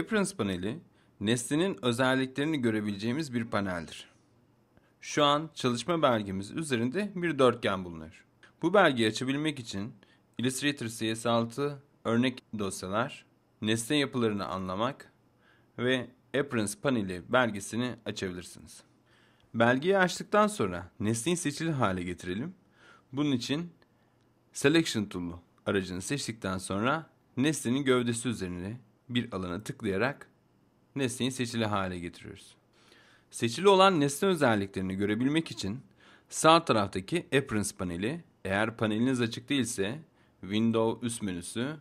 Appearance paneli nesnenin özelliklerini görebileceğimiz bir paneldir. Şu an çalışma belgemiz üzerinde bir dörtgen bulunuyor. Bu belgeyi açabilmek için Illustrator CS6 örnek dosyalar, nesne yapılarını anlamak ve Appearance paneli belgesini açabilirsiniz. Belgeyi açtıktan sonra nesneyi seçili hale getirelim. Bunun için Selection Tool'u aracını seçtikten sonra nesnenin gövdesi üzerine bir alana tıklayarak nesneyi seçili hale getiriyoruz. Seçili olan nesne özelliklerini görebilmek için sağ taraftaki Appearance paneli, eğer paneliniz açık değilse Window üst menüsü,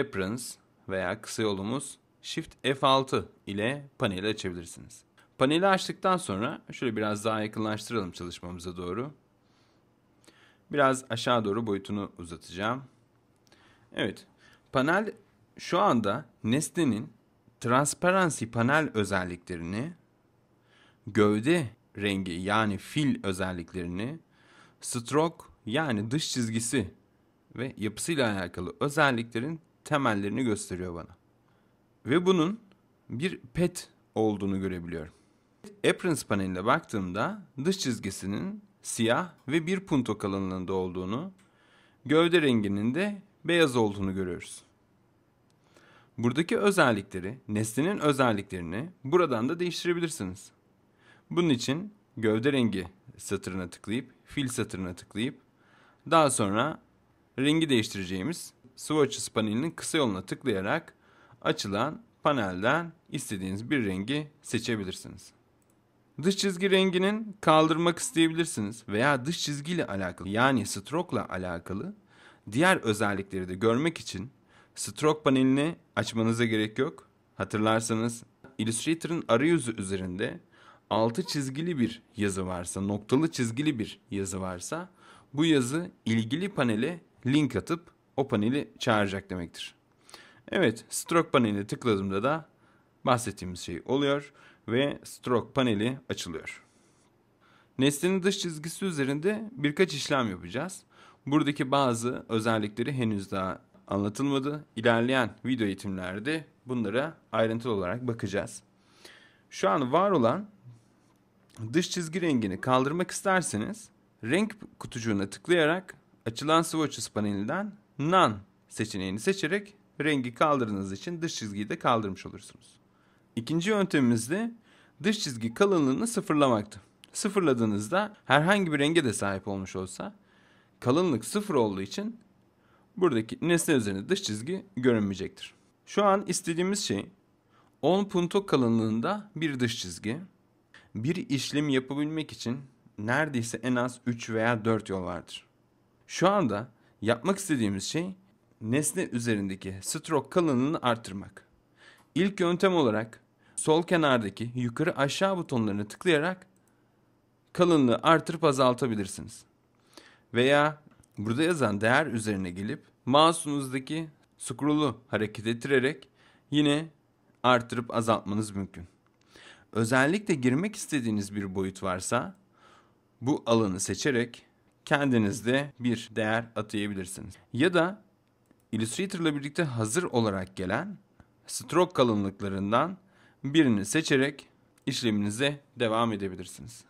Appearance veya kısa yolumuz Shift F6 ile paneli açabilirsiniz. Paneli açtıktan sonra şöyle biraz daha yakınlaştıralım çalışmamıza doğru. Biraz aşağı doğru boyutunu uzatacağım. Evet, panel şu anda nesnenin transparansi panel özelliklerini, gövde rengi yani fil özelliklerini, stroke yani dış çizgisi ve yapısıyla alakalı özelliklerin temellerini gösteriyor bana. Ve bunun bir pet olduğunu görebiliyorum. Appearance paneline baktığımda dış çizgisinin siyah ve bir punto kalınlığında olduğunu, gövde renginin de beyaz olduğunu görüyoruz. Buradaki özellikleri, nesnenin özelliklerini buradan da değiştirebilirsiniz. Bunun için gövde rengi satırına tıklayıp, fil satırına tıklayıp, daha sonra rengi değiştireceğimiz swatches panelinin kısa yoluna tıklayarak açılan panelden istediğiniz bir rengi seçebilirsiniz. Dış çizgi renginin kaldırmak isteyebilirsiniz veya dış çizgiyle alakalı yani stroke'la alakalı diğer özellikleri de görmek için Stroke panelini açmanıza gerek yok. Hatırlarsanız Illustrator'ın arayüzü üzerinde altı çizgili bir yazı varsa, noktalı çizgili bir yazı varsa bu yazı ilgili panele link atıp o paneli çağıracak demektir. Evet, stroke paneline tıkladığımda da bahsettiğimiz şey oluyor ve stroke paneli açılıyor. Nesnenin dış çizgisi üzerinde birkaç işlem yapacağız. Buradaki bazı özellikleri henüz daha anlatılmadı. İlerleyen video eğitimlerde bunlara ayrıntılı olarak bakacağız. Şu an var olan dış çizgi rengini kaldırmak isterseniz renk kutucuğuna tıklayarak açılan swatches panelinden none seçeneğini seçerek rengi kaldırdığınız için dış çizgiyi de kaldırmış olursunuz. İkinci yöntemimiz de dış çizgi kalınlığını sıfırlamaktı. Sıfırladığınızda herhangi bir renge de sahip olmuş olsa kalınlık sıfır olduğu için buradaki nesne üzerinde dış çizgi görünmeyecektir. Şu an istediğimiz şey 10 punto kalınlığında bir dış çizgi. Bir işlem yapabilmek için neredeyse en az 3 veya 4 yol vardır. Şu anda yapmak istediğimiz şey nesne üzerindeki stroke kalınlığını artırmak. İlk yöntem olarak sol kenardaki yukarı aşağı butonlarını tıklayarak kalınlığı artırıp azaltabilirsiniz. Veya Burada yazan değer üzerine gelip mouse'unuzdaki scroll'u hareket ettirerek yine artırıp azaltmanız mümkün. Özellikle girmek istediğiniz bir boyut varsa bu alanı seçerek kendinizde bir değer atayabilirsiniz. Ya da Illustrator'la birlikte hazır olarak gelen stroke kalınlıklarından birini seçerek işleminize devam edebilirsiniz.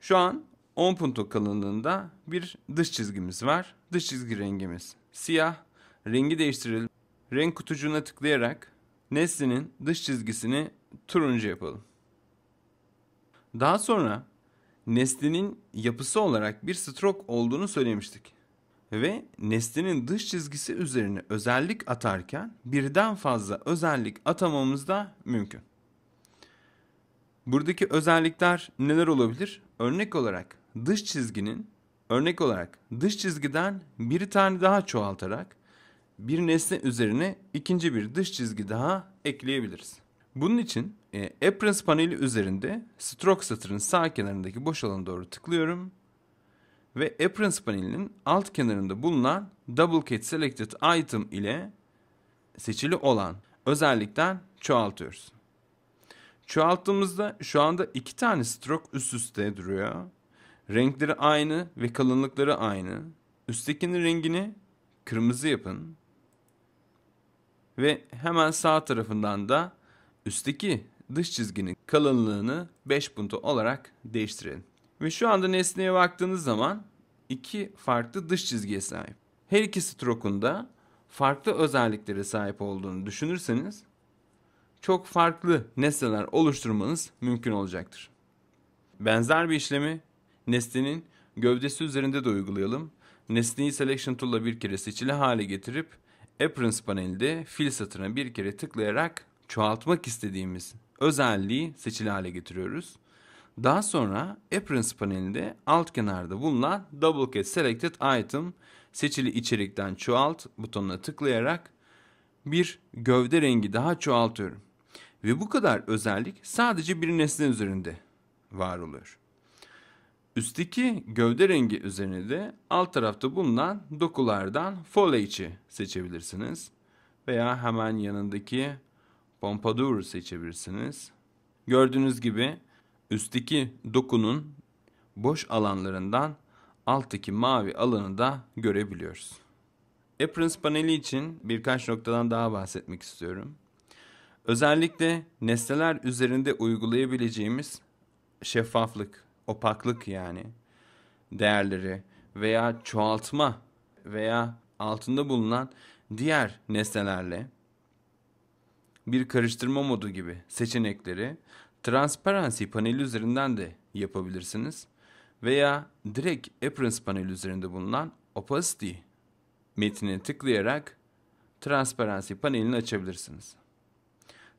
Şu an 10 punto kalınlığında bir dış çizgimiz var. Dış çizgi rengimiz siyah. Rengi değiştirelim. Renk kutucuğuna tıklayarak nesnenin dış çizgisini turuncu yapalım. Daha sonra nesnenin yapısı olarak bir stroke olduğunu söylemiştik. Ve nesnenin dış çizgisi üzerine özellik atarken birden fazla özellik atamamız da mümkün. Buradaki özellikler neler olabilir? Örnek olarak dış çizginin örnek olarak dış çizgiden bir tane daha çoğaltarak bir nesne üzerine ikinci bir dış çizgi daha ekleyebiliriz. Bunun için e, appearance paneli üzerinde stroke satırın sağ kenarındaki boş alana doğru tıklıyorum ve appearance panelinin alt kenarında bulunan double cat selected item ile seçili olan özellikten çoğaltıyoruz. Çoğalttığımızda şu anda iki tane stroke üst üste duruyor. Renkleri aynı ve kalınlıkları aynı. Üsttekinin rengini kırmızı yapın. Ve hemen sağ tarafından da üstteki dış çizginin kalınlığını 5 punto olarak değiştirelim. Ve şu anda nesneye baktığınız zaman iki farklı dış çizgiye sahip. Her iki strokunda farklı özelliklere sahip olduğunu düşünürseniz çok farklı nesneler oluşturmanız mümkün olacaktır. Benzer bir işlemi nesnenin gövdesi üzerinde de uygulayalım. Nesneyi Selection Tool'la bir kere seçili hale getirip Appearance panelinde fil satırına bir kere tıklayarak çoğaltmak istediğimiz özelliği seçili hale getiriyoruz. Daha sonra Appearance panelinde alt kenarda bulunan Double Cat Selected Item seçili içerikten çoğalt butonuna tıklayarak bir gövde rengi daha çoğaltıyorum. Ve bu kadar özellik sadece bir nesne üzerinde var oluyor. Üstteki gövde rengi üzerine de alt tarafta bulunan dokulardan foliage'i seçebilirsiniz. Veya hemen yanındaki pompadour seçebilirsiniz. Gördüğünüz gibi üstteki dokunun boş alanlarından alttaki mavi alanı da görebiliyoruz. Appearance paneli için birkaç noktadan daha bahsetmek istiyorum. Özellikle nesneler üzerinde uygulayabileceğimiz şeffaflık, opaklık yani değerleri veya çoğaltma veya altında bulunan diğer nesnelerle bir karıştırma modu gibi seçenekleri Transparency paneli üzerinden de yapabilirsiniz veya direkt Appearance paneli üzerinde bulunan Opacity metnine tıklayarak Transparency panelini açabilirsiniz.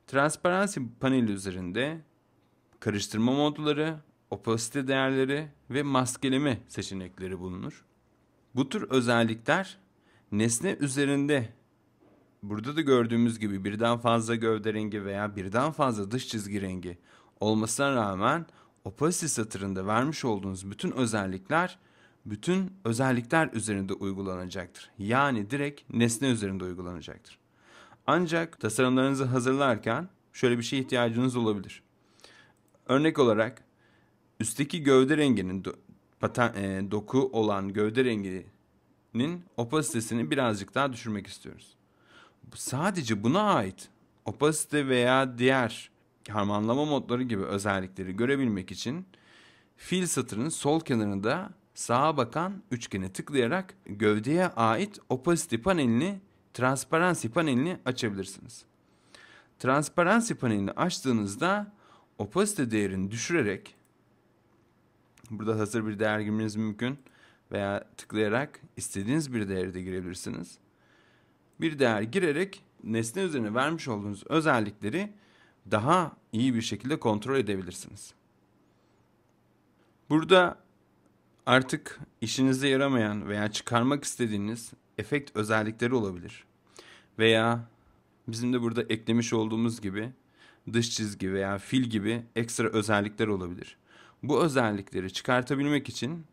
Transparency paneli üzerinde karıştırma modları, opasite değerleri ve maskeleme seçenekleri bulunur. Bu tür özellikler nesne üzerinde burada da gördüğümüz gibi birden fazla gövde rengi veya birden fazla dış çizgi rengi olmasına rağmen opacity satırında vermiş olduğunuz bütün özellikler bütün özellikler üzerinde uygulanacaktır. Yani direkt nesne üzerinde uygulanacaktır. Ancak tasarımlarınızı hazırlarken şöyle bir şeye ihtiyacınız olabilir. Örnek olarak üstteki gövde renginin paten, e, doku olan gövde renginin opasitesini birazcık daha düşürmek istiyoruz. Sadece buna ait opasite veya diğer harmanlama modları gibi özellikleri görebilmek için fil satırın sol kenarında sağa bakan üçgene tıklayarak gövdeye ait opacity panelini transparansi panelini açabilirsiniz. Transparansi panelini açtığınızda opasite değerini düşürerek burada hazır bir değer girmeniz mümkün veya tıklayarak istediğiniz bir değeri de girebilirsiniz. Bir değer girerek nesne üzerine vermiş olduğunuz özellikleri daha iyi bir şekilde kontrol edebilirsiniz. Burada artık işinize yaramayan veya çıkarmak istediğiniz efekt özellikleri olabilir. Veya bizim de burada eklemiş olduğumuz gibi dış çizgi veya fil gibi ekstra özellikler olabilir. Bu özellikleri çıkartabilmek için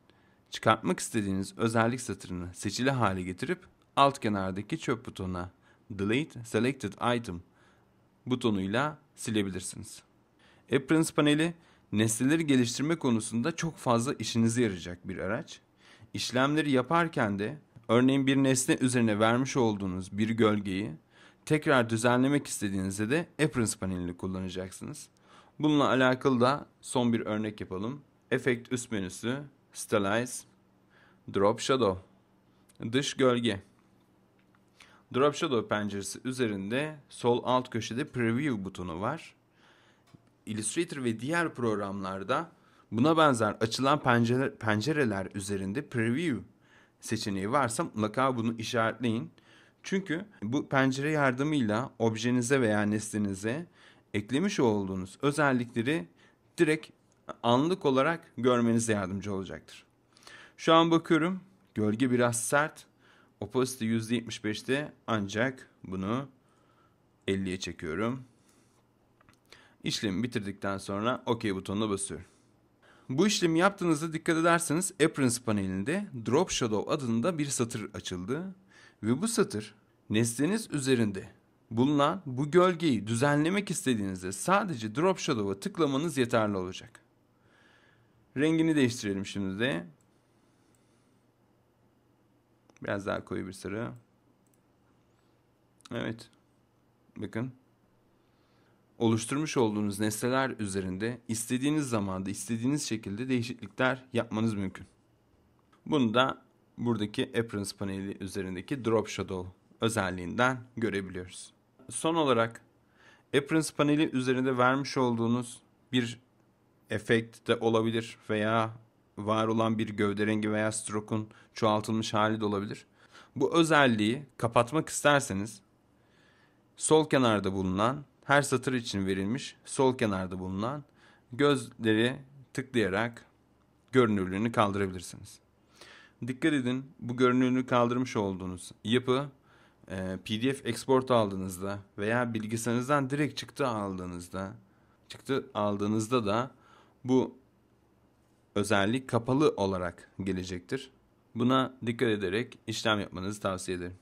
çıkartmak istediğiniz özellik satırını seçili hale getirip alt kenardaki çöp butonuna Delete Selected Item butonuyla silebilirsiniz. Apprens paneli nesneleri geliştirme konusunda çok fazla işinize yarayacak bir araç. İşlemleri yaparken de Örneğin bir nesne üzerine vermiş olduğunuz bir gölgeyi tekrar düzenlemek istediğinizde de appearance panelini kullanacaksınız. Bununla alakalı da son bir örnek yapalım. Efekt üst menüsü, Stylize, Drop Shadow, dış gölge. Drop Shadow penceresi üzerinde sol alt köşede Preview butonu var. Illustrator ve diğer programlarda buna benzer açılan pencere, pencereler üzerinde Preview seçeneği varsa mutlaka bunu işaretleyin. Çünkü bu pencere yardımıyla objenize veya nesnenize eklemiş olduğunuz özellikleri direkt anlık olarak görmenize yardımcı olacaktır. Şu an bakıyorum gölge biraz sert. Opacity %75'te ancak bunu 50'ye çekiyorum. İşlemi bitirdikten sonra OK butonuna basıyorum. Bu işlemi yaptığınızda dikkat ederseniz Appearance panelinde Drop Shadow adında bir satır açıldı ve bu satır nesneniz üzerinde bulunan bu gölgeyi düzenlemek istediğinizde sadece Drop Shadow'a tıklamanız yeterli olacak. Rengini değiştirelim şimdi de. Biraz daha koyu bir sarı. Evet. Bakın oluşturmuş olduğunuz nesneler üzerinde istediğiniz zamanda istediğiniz şekilde değişiklikler yapmanız mümkün. Bunu da buradaki Appearance paneli üzerindeki Drop Shadow özelliğinden görebiliyoruz. Son olarak Appearance paneli üzerinde vermiş olduğunuz bir efekt de olabilir veya var olan bir gövde rengi veya stroke'un çoğaltılmış hali de olabilir. Bu özelliği kapatmak isterseniz sol kenarda bulunan her satır için verilmiş sol kenarda bulunan gözleri tıklayarak görünürlüğünü kaldırabilirsiniz. Dikkat edin bu görünürlüğü kaldırmış olduğunuz yapı e, PDF export aldığınızda veya bilgisayarınızdan direkt çıktı aldığınızda çıktı aldığınızda da bu özellik kapalı olarak gelecektir. Buna dikkat ederek işlem yapmanızı tavsiye ederim.